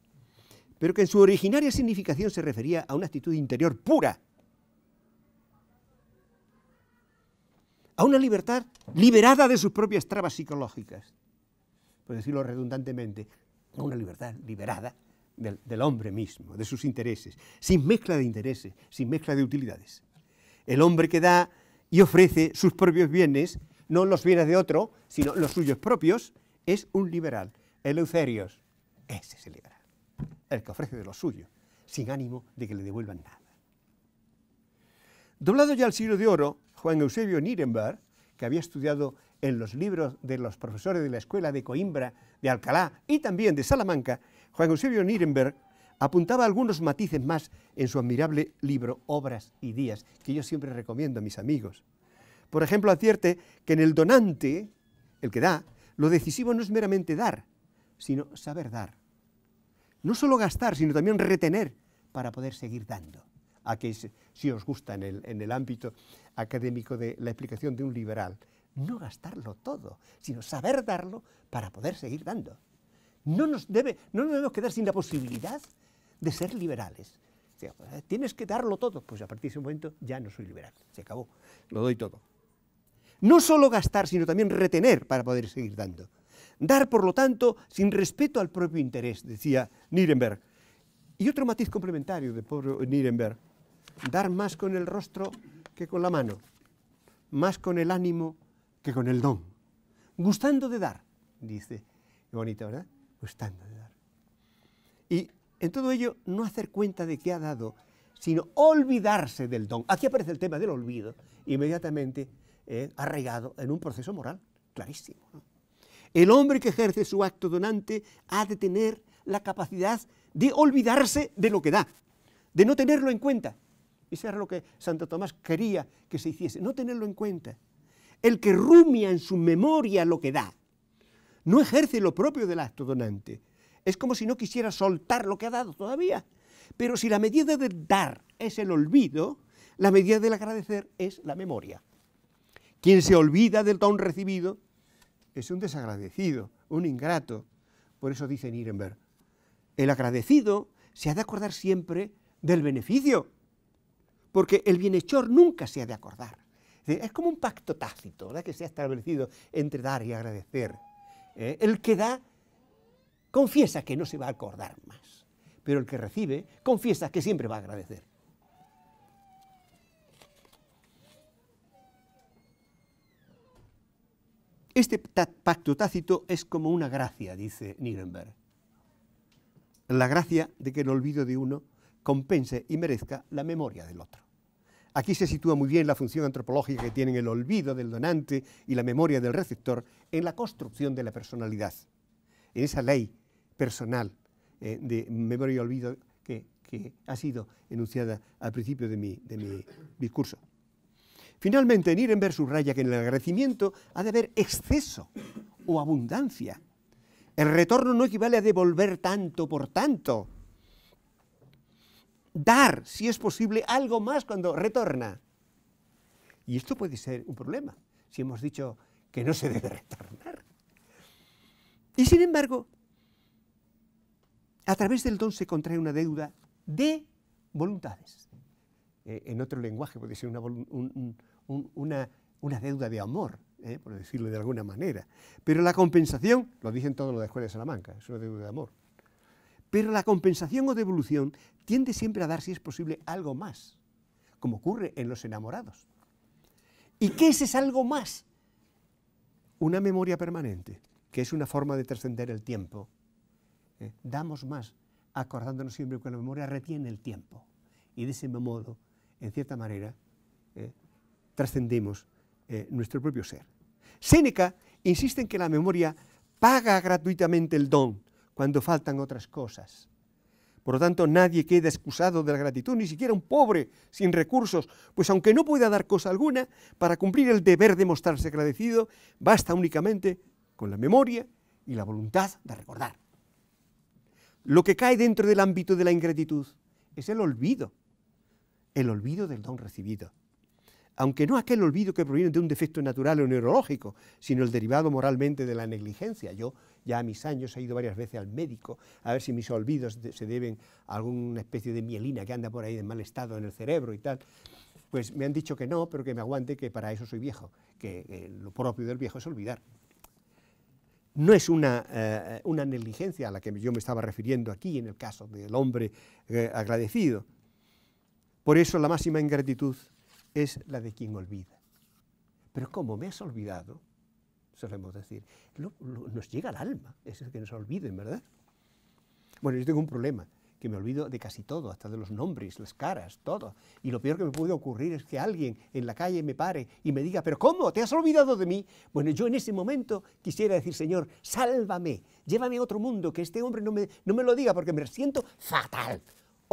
pero que en su originaria significación se refería a una actitud interior pura, a una libertad liberada de sus propias trabas psicológicas por decirlo redundantemente, una libertad liberada del, hombre mismo, de sus intereses, sin mezcla de intereses, sin mezcla de utilidades. El hombre que da y ofrece sus propios bienes, no los bienes de otro, sino los suyos propios, es un liberal. el El ese es el liberal, el que ofrece de lo suyo, sin ánimo de que le devuelvan nada. Doblado ya al siglo de oro, Juan Eusebio Nirenberg, que había estudiado en los libros de los profesores de la escuela de Coimbra, de Alcalá y también de Salamanca, Juan Eusebio Nirenberg apuntaba algunos matices más en su admirable libro Obras y Días, que yo siempre recomiendo a mis amigos. Por ejemplo, acierte que en el donante, el que da, lo decisivo no es meramente dar, sino saber dar. No solo gastar, sino también retener para poder seguir dando. A que si os gusta en el, en el ámbito académico de la explicación de un liberal, no gastarlo todo, sino saber darlo para poder seguir dando. No nos, debe, no debemos quedar sin la posibilidad de ser liberales. Pues, eh, tienes que darlo todo. Pues a partir de ese momento ya no soy liberal. Se acabó. Lo doy todo. No solo gastar, sino también retener para poder seguir dando. Dar, por lo tanto, sin respeto al propio interés, decía Nirenberg. Y otro matiz complementario de pobre Nirenberg. Dar más con el rostro que con la mano. Más con el ánimo que con el don. Gustando de dar, dice. Qué bonito, ¿verdad? Gustando de dar. Y en todo ello, no hacer cuenta de que ha dado, sino olvidarse del don. Aquí aparece el tema del olvido, inmediatamente eh, arraigado en un proceso moral, clarísimo. El hombre que ejerce su acto donante ha de tener la capacidad de olvidarse de lo que da, de no tenerlo en cuenta. Eso era lo que Santo Tomás quería que se hiciese, no tenerlo en cuenta el que rumia en su memoria lo que da, no ejerce lo propio del acto donante. Es como si no quisiera soltar lo que ha dado todavía. Pero si la medida del dar es el olvido, la medida del agradecer es la memoria. Quien se olvida del don recibido es un desagradecido, un ingrato. Por eso dice Nirenberg, el agradecido se ha de acordar siempre del beneficio, porque el bienhechor nunca se ha de acordar. Es como un pacto tácito ¿verdad? que se ha establecido entre dar y agradecer. ¿eh? El que da confiesa que no se va a acordar más, pero el que recibe confiesa que siempre va a agradecer. Este pacto tácito es como una gracia, dice Nirenberg. La gracia de que el olvido de uno compense y merezca la memoria del otro. Aquí se sitúa muy bien la función antropológica que tienen el olvido del donante y la memoria del receptor en la construcción de la personalidad, en esa ley personal eh, de memoria y olvido que, ha sido enunciada al principio de mi, de mi discurso. Finalmente, Nirenberg subraya que en el agradecimiento ha de haber exceso o abundancia. El retorno no equivale a devolver tanto por tanto, dar, si es posible, algo más cuando retorna. Y esto puede ser un problema, si hemos dicho que no se debe retornar. Y sin embargo, a través del don se contrae una deuda de voluntades. Eh, en otro lenguaje puede ser una, deuda de amor, eh, por decirlo de alguna manera. Pero la compensación, lo dicen todos los de Escuela de Salamanca, es una deuda de amor. Pero la compensación o devolución tiende siempre a dar, si es posible, algo más, como ocurre en los enamorados. ¿Y qué es ese algo más? Una memoria permanente, que es una forma de trascender el tiempo. ¿eh? Damos más, acordándonos siempre que la memoria retiene el tiempo. Y de ese modo, en cierta manera, ¿eh? trascendemos ¿eh? nuestro propio ser. Séneca insiste en que la memoria paga gratuitamente el don cuando faltan otras cosas. Por lo tanto, nadie queda excusado de la gratitud, ni siquiera un pobre sin recursos, pues aunque no pueda dar cosa alguna, para cumplir el deber de mostrarse agradecido, basta únicamente con la memoria y la voluntad de recordar. Lo que cae dentro del ámbito de la ingratitud es el olvido, el olvido del don recibido aunque no aquel olvido que proviene de un defecto natural o neurológico, sino el derivado moralmente de la negligencia. Yo ya a mis años he ido varias veces al médico a ver si mis olvidos se deben a alguna especie de mielina que anda por ahí de mal estado en el cerebro y tal. Pues me han dicho que no, pero que me aguante, que para eso soy viejo, que lo propio del viejo es olvidar. No es eh, una, negligencia a la que yo me estaba refiriendo aquí en el caso del hombre eh, agradecido. Por eso la máxima ingratitud es la de quien olvida. Pero como me has olvidado? Solemos decir. nos llega al alma, es el que nos olviden, ¿verdad? Bueno, yo tengo un problema, que me olvido de casi todo, hasta de los nombres, las caras, todo. Y lo peor que me puede ocurrir es que alguien en la calle me pare y me diga, pero ¿cómo? ¿Te has olvidado de mí? Bueno, yo en ese momento quisiera decir, Señor, sálvame, llévame a otro mundo, que este hombre no me, no me lo diga porque me siento fatal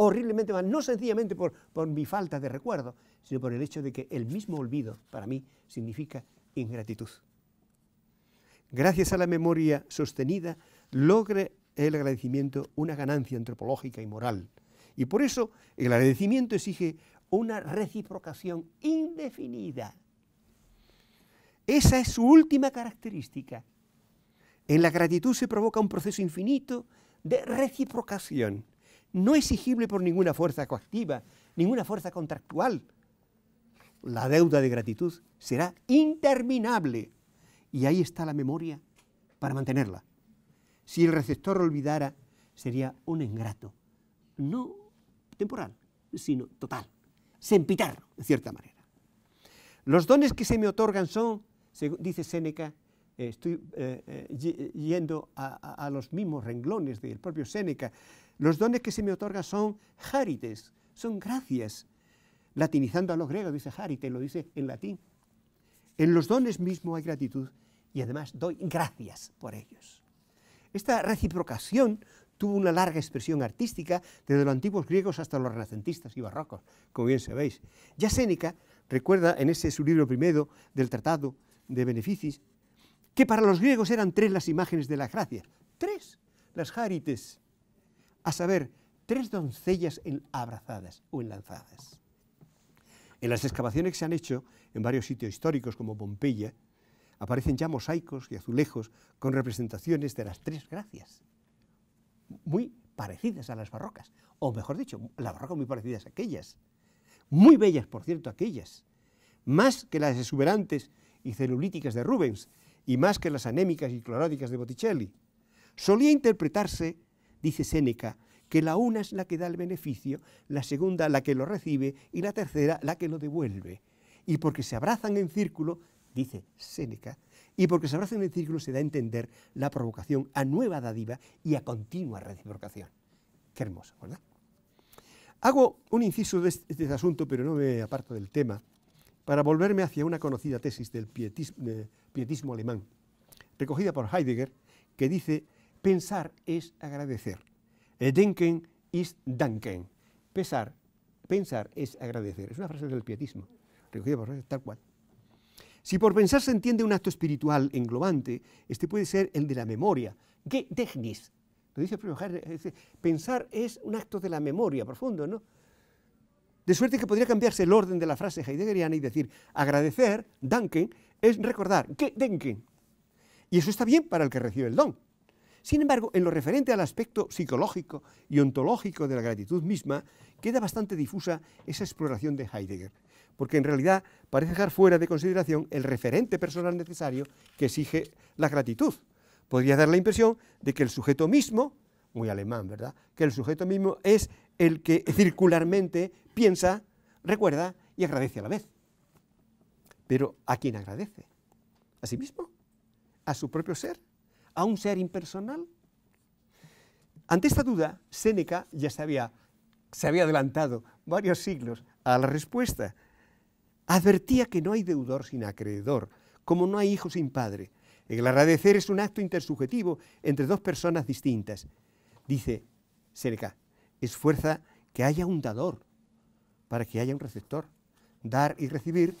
horriblemente mal, no sencillamente por, por mi falta de recuerdo, sino por el hecho de que el mismo olvido para mí significa ingratitud. Gracias a la memoria sostenida, logre el agradecimiento una ganancia antropológica y moral. Y por eso el agradecimiento exige una reciprocación indefinida. Esa es su última característica. En la gratitud se provoca un proceso infinito de reciprocación no exigible por ninguna fuerza coactiva, ninguna fuerza contractual. La deuda de gratitud será interminable. Y ahí está la memoria para mantenerla. Si el receptor olvidara, sería un ingrato, no temporal, sino total, sempiterno, en cierta manera. Los dones que se me otorgan son, dice Séneca, estoy eh, eh, yendo a, los mismos renglones del propio Séneca, los dones que se me otorgan son járites, son gracias. Latinizando a los griegos dice járite, lo dice en latín. En los dones mismo hay gratitud y además doy gracias por ellos. Esta reciprocación tuvo una larga expresión artística desde los antiguos griegos hasta los renacentistas y barrocos, como bien sabéis. Ya Séneca recuerda en ese su libro primero del Tratado de Beneficis que para los griegos eran tres las imágenes de la gracia. Tres, las járites. A saber, tres doncellas en abrazadas o lanzadas. En las excavaciones que se han hecho en varios sitios históricos como Pompeya, aparecen ya mosaicos y azulejos con representaciones de las tres gracias, muy parecidas a las barrocas, o mejor dicho, las barrocas muy parecidas a aquellas, muy bellas, por cierto, aquellas, más que las exuberantes y celulíticas de Rubens, y más que las anémicas y cloródicas de Botticelli. Solía interpretarse, dice Séneca, que la una es la que da el beneficio, la segunda la que lo recibe y la tercera la que lo devuelve. Y porque se abrazan en círculo, dice Séneca, y porque se abrazan en círculo se da a entender la provocación a nueva dádiva y a continua reciprocación. Qué hermoso, ¿verdad? Hago un inciso de este, este asunto, pero no me aparto del tema para volverme hacia una conocida tesis del pietismo, alemán, recogida por Heidegger, que dice, pensar es agradecer. Denken ist danken. Pensar, pensar es agradecer. Es una frase del pietismo, recogida por tal cual. Si por pensar se entiende un acto espiritual englobante, este puede ser el de la memoria, Gedächtnis. Lo dice pensar es un acto de la memoria profundo, ¿no? De suerte que podría cambiarse el orden de la frase heideggeriana y decir, agradecer, danken, es recordar, que denken. Y eso está bien para el que recibe el don. Sin embargo, en lo referente al aspecto psicológico y ontológico de la gratitud misma, queda bastante difusa esa exploración de Heidegger, porque en realidad parece dejar fuera de consideración el referente personal necesario que exige la gratitud. Podría dar la impresión de que el sujeto mismo, muy alemán, ¿verdad?, que el sujeto mismo es el que circularmente piensa, recuerda y agradece a la vez. Pero ¿a quién agradece? ¿A sí mismo? ¿A su propio ser? ¿A un ser impersonal? Ante esta duda, Séneca ya se había, adelantado varios siglos a la respuesta. Advertía que no hay deudor sin acreedor, como no hay hijo sin padre. El agradecer es un acto intersubjetivo entre dos personas distintas. Dice Séneca, fuerza que haya un dador para que haya un receptor. Dar y recibir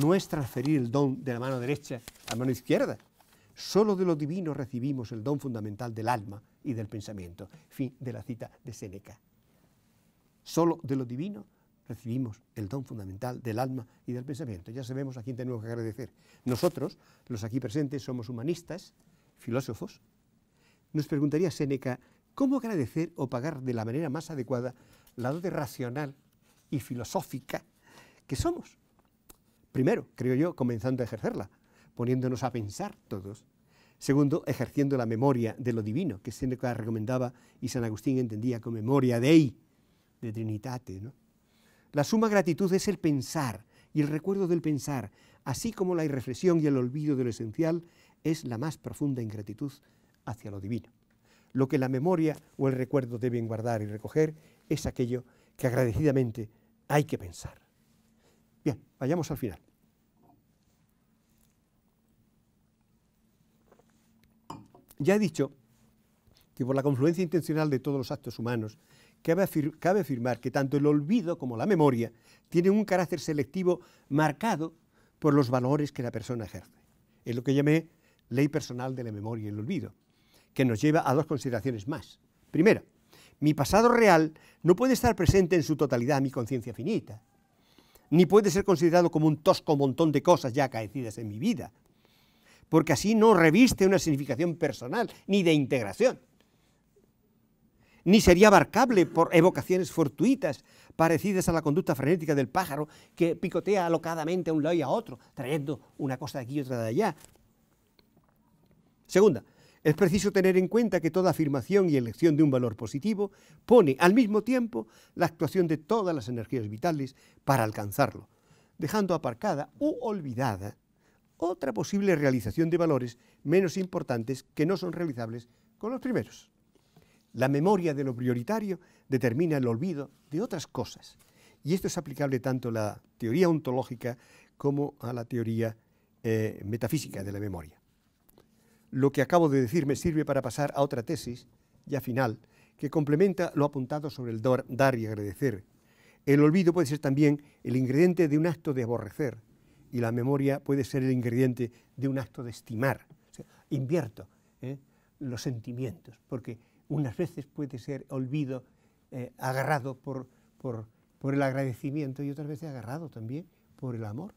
no es transferir el don de la mano derecha a la mano izquierda. Solo de lo divino recibimos el don fundamental del alma y del pensamiento. Fin de la cita de Séneca. Solo de lo divino recibimos el don fundamental del alma y del pensamiento. Ya sabemos a quién tenemos que agradecer. Nosotros, los aquí presentes, somos humanistas, filósofos. Nos preguntaría Séneca cómo agradecer o pagar de la manera más adecuada la dote racional y filosófica que somos. Primero, creo yo, comenzando a ejercerla, poniéndonos a pensar todos. Segundo, ejerciendo la memoria de lo divino, que que recomendaba y San Agustín entendía como memoria dei, de Trinitate. La suma gratitud es el pensar y el recuerdo del pensar, así como la irreflexión y el olvido de lo esencial es la más profunda ingratitud hacia lo divino lo que la memoria o el recuerdo deben guardar y recoger es aquello que agradecidamente hay que pensar. Bien, vayamos al final. Ya he dicho que por la confluencia intencional de todos los actos humanos, cabe, afirmar que tanto el olvido como la memoria tienen un carácter selectivo marcado por los valores que la persona ejerce. Es lo que llamé ley personal de la memoria y el olvido que nos lleva a dos consideraciones más. Primera, mi pasado real no puede estar presente en su totalidad a mi conciencia finita, ni puede ser considerado como un tosco montón de cosas ya acaecidas en mi vida, porque así no reviste una significación personal ni de integración, ni sería abarcable por evocaciones fortuitas parecidas a la conducta frenética del pájaro que picotea alocadamente a un lado y a otro, trayendo una cosa de aquí y otra de allá. Segunda, es preciso tener en cuenta que toda afirmación y elección de un valor positivo pone al mismo tiempo la actuación de todas las energías vitales para alcanzarlo, dejando aparcada u olvidada otra posible realización de valores menos importantes que no son realizables con los primeros. La memoria de lo prioritario determina el olvido de otras cosas, y esto es aplicable tanto a la teoría ontológica como a la teoría eh, metafísica de la memoria. Lo que acabo de decir me sirve para pasar a otra tesis, ya final, que complementa lo apuntado sobre el dar y agradecer. El olvido puede ser también el ingrediente de un acto de aborrecer y la memoria puede ser el ingrediente de un acto de estimar. invierto ¿eh? los sentimientos, porque unas veces puede ser olvido eh, agarrado por, por el agradecimiento y otras veces agarrado también por el amor.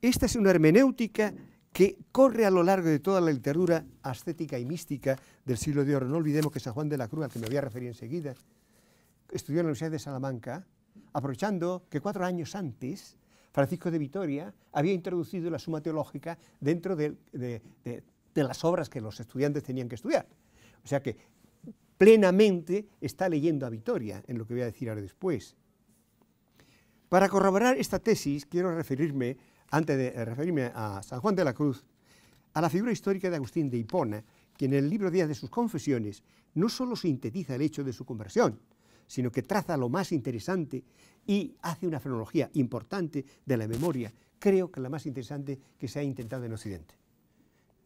Esta es una hermenéutica que corre a lo largo de toda la literatura ascética y mística del siglo de oro. No olvidemos que San Juan de la Cruz, al que me voy a referir enseguida, estudió en la Universidad de Salamanca, aprovechando que cuatro años antes Francisco de Vitoria había introducido la suma teológica dentro de, de las obras que los estudiantes tenían que estudiar. O sea que plenamente está leyendo a Vitoria, en lo que voy a decir ahora después. Para corroborar esta tesis, quiero referirme antes de referirme a San Juan de la Cruz, a la figura histórica de Agustín de Hipona, quien en el libro Día de sus confesiones no solo sintetiza el hecho de su conversión, sino que traza lo más interesante y hace una frenología importante de la memoria, creo que la más interesante que se ha intentado en Occidente.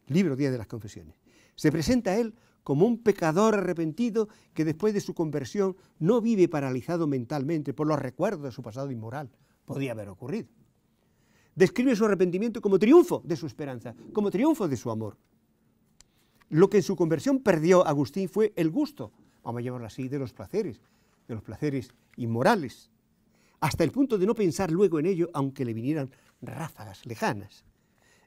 Libro Día de las confesiones. Se presenta a él como un pecador arrepentido que después de su conversión no vive paralizado mentalmente por los recuerdos de su pasado inmoral. Podía haber ocurrido describe su arrepentimiento como triunfo de su esperanza, como triunfo de su amor. Lo que en su conversión perdió Agustín fue el gusto, vamos a llamarlo así, de los placeres, de los placeres inmorales, hasta el punto de no pensar luego en ello, aunque le vinieran ráfagas lejanas.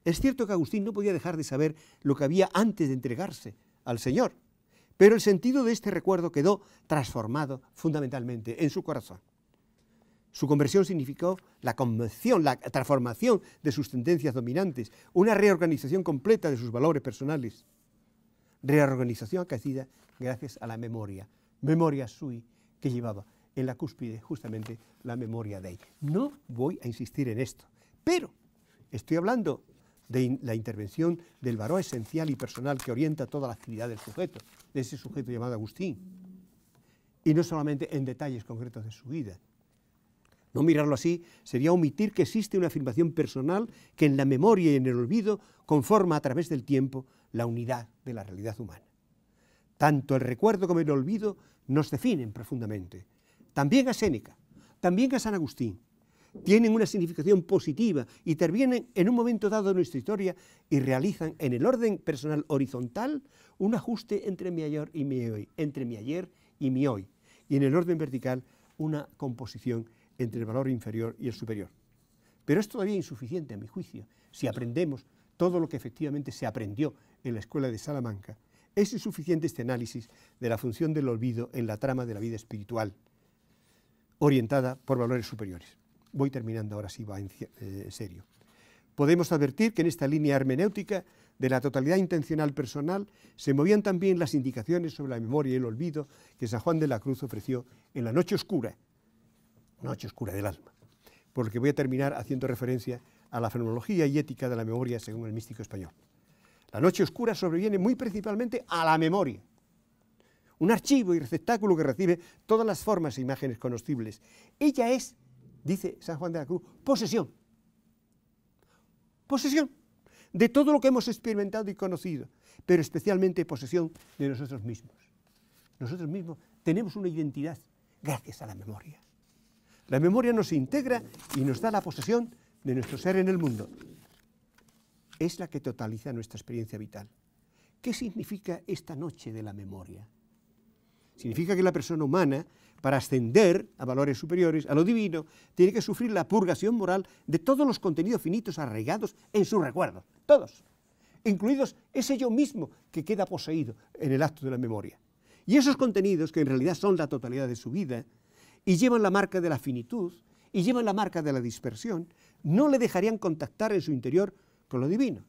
Es cierto que Agustín no podía dejar de saber lo que había antes de entregarse al Señor, pero el sentido de este recuerdo quedó transformado fundamentalmente en su corazón. Su conversión significó la convención, la transformación de sus tendencias dominantes, una reorganización completa de sus valores personales. Reorganización acaecida gracias a la memoria, memoria sui, que llevaba en la cúspide justamente la memoria de ella. No voy a insistir en esto, pero estoy hablando de la intervención del varón esencial y personal que orienta toda la actividad del sujeto, de ese sujeto llamado Agustín, y no solamente en detalles concretos de su vida, no mirarlo así sería omitir que existe una afirmación personal que en la memoria y en el olvido conforma a través del tiempo la unidad de la realidad humana. Tanto el recuerdo como el olvido nos definen profundamente. También a Séneca, también a San Agustín. Tienen una significación positiva, intervienen en un momento dado de nuestra historia y realizan en el orden personal horizontal un ajuste entre mi ayer y mi hoy, entre mi ayer y mi hoy, y en el orden vertical una composición entre el valor inferior y el superior. Pero es todavía insuficiente, a mi juicio, si aprendemos todo lo que efectivamente se aprendió en la escuela de Salamanca. Es insuficiente este análisis de la función del olvido en la trama de la vida espiritual, orientada por valores superiores. Voy terminando ahora si va en eh, serio. Podemos advertir que en esta línea hermenéutica de la totalidad intencional personal se movían también las indicaciones sobre la memoria y el olvido que San Juan de la Cruz ofreció en la noche oscura noche oscura del alma, porque voy a terminar haciendo referencia a la fenomenología y ética de la memoria según el místico español. La noche oscura sobreviene muy principalmente a la memoria, un archivo y receptáculo que recibe todas las formas e imágenes conocibles. Ella es, dice San Juan de la Cruz, posesión. Posesión de todo lo que hemos experimentado y conocido, pero especialmente posesión de nosotros mismos. Nosotros mismos tenemos una identidad gracias a la memoria. La memoria nos integra y nos da la posesión de nuestro ser en el mundo. Es la que totaliza nuestra experiencia vital. ¿Qué significa esta noche de la memoria? Significa que la persona humana, para ascender a valores superiores, a lo divino, tiene que sufrir la purgación moral de todos los contenidos finitos arraigados en su recuerdo. Todos. Incluidos ese yo mismo que queda poseído en el acto de la memoria. Y esos contenidos, que en realidad son la totalidad de su vida, y llevan la marca de la finitud y llevan la marca de la dispersión, no le dejarían contactar en su interior con lo divino,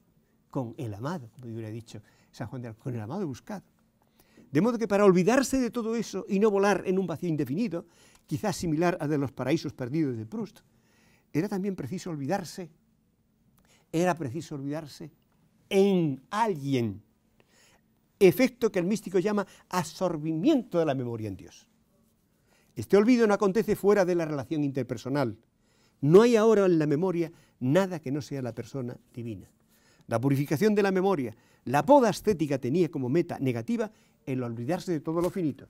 con el amado, como hubiera dicho San Juan de con el amado buscado. De modo que para olvidarse de todo eso y no volar en un vacío indefinido, quizás similar al de los paraísos perdidos de Proust, era también preciso olvidarse, era preciso olvidarse en alguien, efecto que el místico llama absorbimiento de la memoria en Dios. Este olvido no acontece fuera de la relación interpersonal. No hay ahora en la memoria nada que no sea la persona divina. La purificación de la memoria, la poda estética tenía como meta negativa el olvidarse de todo lo finito,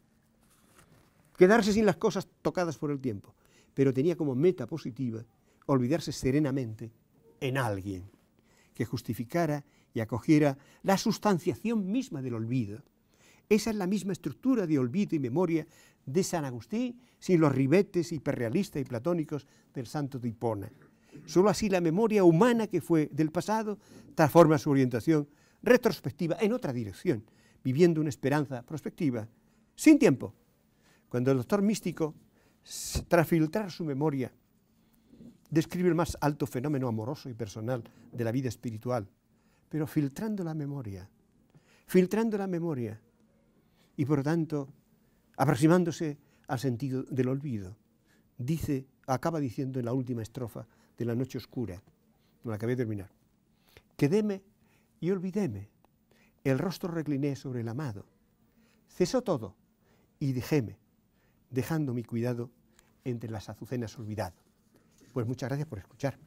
quedarse sin las cosas tocadas por el tiempo, pero tenía como meta positiva olvidarse serenamente en alguien que justificara y acogiera la sustanciación misma del olvido. Esa es la misma estructura de olvido y memoria de San Agustín sin los ribetes hiperrealistas y platónicos del santo de Hipona. Solo así la memoria humana que fue del pasado transforma su orientación retrospectiva en otra dirección, viviendo una esperanza prospectiva, sin tiempo. Cuando el doctor místico, tras filtrar su memoria, describe el más alto fenómeno amoroso y personal de la vida espiritual, pero filtrando la memoria, filtrando la memoria, y por tanto aproximándose al sentido del olvido. Dice, acaba diciendo en la última estrofa de La Noche Oscura, con la que voy a terminar, quedéme y olvidéme, el rostro recliné sobre el amado, cesó todo y dejéme, dejando mi cuidado entre las azucenas olvidado. Pues muchas gracias por escucharme.